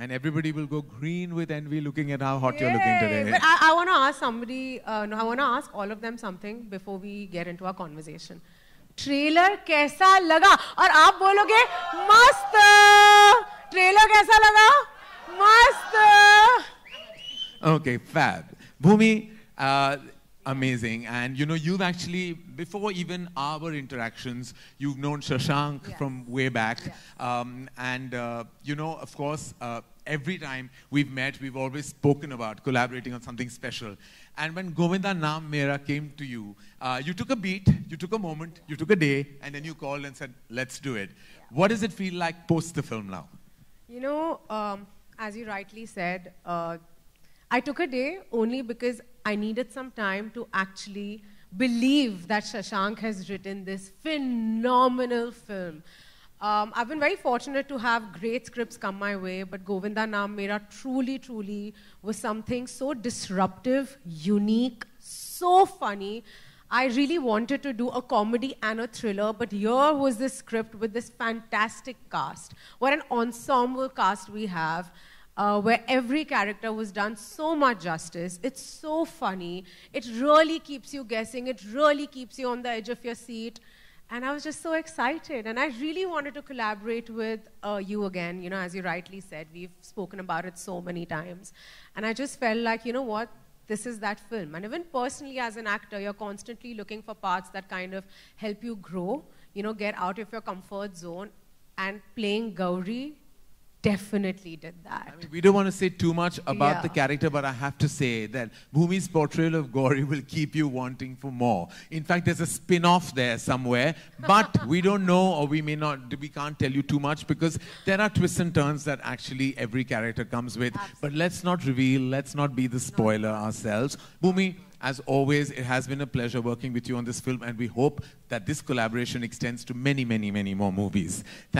and everybody will go green with envy looking at how hot Yay. you're looking today. But I, I want to ask somebody, uh, no, I want to ask all of them something before we get into our conversation. Trailer, कैसा लगा और आप बोलोगे मस्त Trailer, कैसा लगा मस्त Okay, fab. Bhumi amazing. And you know, you've actually, before even our interactions, you've known Shashank yes. from way back. Yes. Um, and, uh, you know, of course, uh, every time we've met, we've always spoken about collaborating on something special. And when Govinda Naam Mera came to you, uh, you took a beat, you took a moment, you took a day, and then you called and said, let's do it. Yeah. What does it feel like post the film now? You know, um, as you rightly said, uh, I took a day only because I needed some time to actually believe that Shashank has written this phenomenal film. Um, I've been very fortunate to have great scripts come my way, but Govinda Naam Mera truly, truly was something so disruptive, unique, so funny. I really wanted to do a comedy and a thriller, but here was this script with this fantastic cast. What an ensemble cast we have uh, where every character was done so much justice. It's so funny. It really keeps you guessing. It really keeps you on the edge of your seat. And I was just so excited. And I really wanted to collaborate with uh, you again. You know, as you rightly said, we've spoken about it so many times. And I just felt like, you know what? This is that film. And even personally, as an actor, you're constantly looking for parts that kind of help you grow, you know, get out of your comfort zone. And playing Gauri definitely did that. I mean, we don't want to say too much about yeah. the character, but I have to say that Bhumi's portrayal of Gauri will keep you wanting for more. In fact, there's a spin-off there somewhere, but we don't know or we may not, we can't tell you too much because there are twists and turns that actually every character comes with. Absolutely. But let's not reveal, let's not be the spoiler no. ourselves. Bhumi, as always, it has been a pleasure working with you on this film and we hope that this collaboration extends to many, many, many more movies. Thank